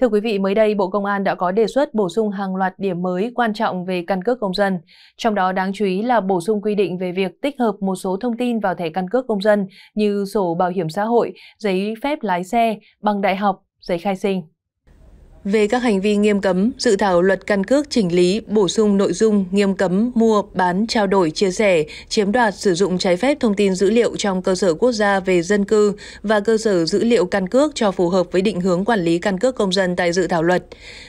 Thưa quý vị, mới đây Bộ Công an đã có đề xuất bổ sung hàng loạt điểm mới quan trọng về căn cước công dân. Trong đó đáng chú ý là bổ sung quy định về việc tích hợp một số thông tin vào thẻ căn cước công dân như sổ bảo hiểm xã hội, giấy phép lái xe, bằng đại học, giấy khai sinh về các hành vi nghiêm cấm, dự thảo luật căn cước chỉnh lý bổ sung nội dung nghiêm cấm mua, bán, trao đổi, chia sẻ, chiếm đoạt sử dụng trái phép thông tin dữ liệu trong cơ sở quốc gia về dân cư và cơ sở dữ liệu căn cước cho phù hợp với định hướng quản lý căn cước công dân tại dự thảo luật.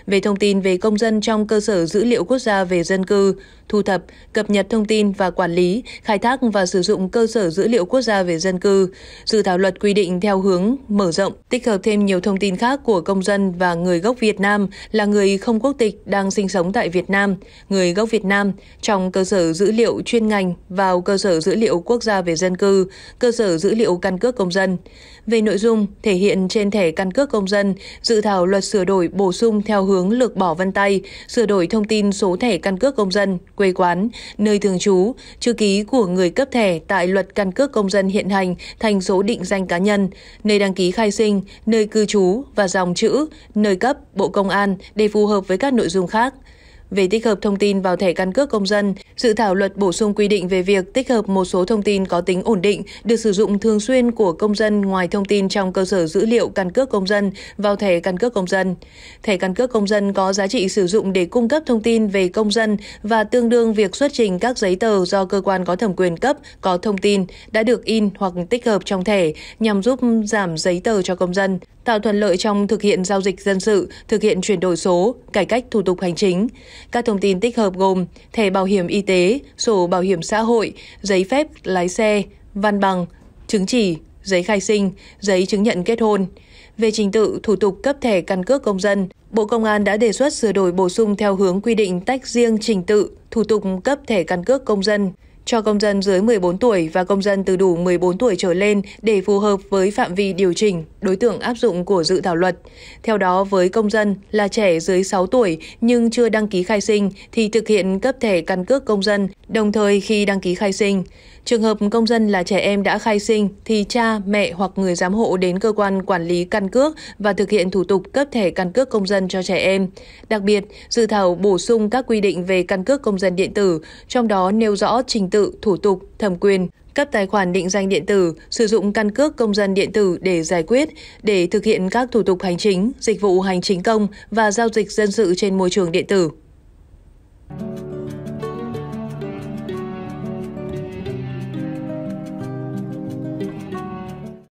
Về thông tin về công dân trong cơ sở dữ liệu quốc gia về dân cư, thu thập, cập nhật thông tin và quản lý, khai thác và sử dụng cơ sở dữ liệu quốc gia về dân cư. Dự thảo luật quy định theo hướng mở rộng, tích hợp thêm nhiều thông tin khác của công dân và người gốc Việt Việt Nam là người không quốc tịch đang sinh sống tại Việt Nam, người gốc Việt Nam trong cơ sở dữ liệu chuyên ngành vào cơ sở dữ liệu quốc gia về dân cư, cơ sở dữ liệu căn cước công dân. Về nội dung thể hiện trên thẻ căn cước công dân, dự thảo luật sửa đổi bổ sung theo hướng lược bỏ vân tay, sửa đổi thông tin số thẻ căn cước công dân, quê quán, nơi thường trú, chữ ký của người cấp thẻ tại luật căn cước công dân hiện hành thành số định danh cá nhân, nơi đăng ký khai sinh, nơi cư trú và dòng chữ, nơi cấp bộ công an để phù hợp với các nội dung khác về tích hợp thông tin vào thẻ căn cước công dân, dự thảo luật bổ sung quy định về việc tích hợp một số thông tin có tính ổn định được sử dụng thường xuyên của công dân ngoài thông tin trong cơ sở dữ liệu căn cước công dân vào thẻ căn cước công dân. Thẻ căn cước công dân có giá trị sử dụng để cung cấp thông tin về công dân và tương đương việc xuất trình các giấy tờ do cơ quan có thẩm quyền cấp có thông tin đã được in hoặc tích hợp trong thẻ nhằm giúp giảm giấy tờ cho công dân, tạo thuận lợi trong thực hiện giao dịch dân sự, thực hiện chuyển đổi số, cải cách thủ tục hành chính. Các thông tin tích hợp gồm thẻ bảo hiểm y tế, sổ bảo hiểm xã hội, giấy phép lái xe, văn bằng, chứng chỉ, giấy khai sinh, giấy chứng nhận kết hôn. Về trình tự, thủ tục cấp thẻ căn cước công dân, Bộ Công an đã đề xuất sửa đổi bổ sung theo hướng quy định tách riêng trình tự, thủ tục cấp thẻ căn cước công dân cho công dân dưới 14 tuổi và công dân từ đủ 14 tuổi trở lên để phù hợp với phạm vi điều chỉnh, đối tượng áp dụng của dự thảo luật. Theo đó, với công dân là trẻ dưới 6 tuổi nhưng chưa đăng ký khai sinh thì thực hiện cấp thẻ căn cước công dân Đồng thời khi đăng ký khai sinh, trường hợp công dân là trẻ em đã khai sinh thì cha, mẹ hoặc người giám hộ đến cơ quan quản lý căn cước và thực hiện thủ tục cấp thẻ căn cước công dân cho trẻ em. Đặc biệt, dự thảo bổ sung các quy định về căn cước công dân điện tử, trong đó nêu rõ trình tự, thủ tục, thẩm quyền, cấp tài khoản định danh điện tử, sử dụng căn cước công dân điện tử để giải quyết, để thực hiện các thủ tục hành chính, dịch vụ hành chính công và giao dịch dân sự trên môi trường điện tử.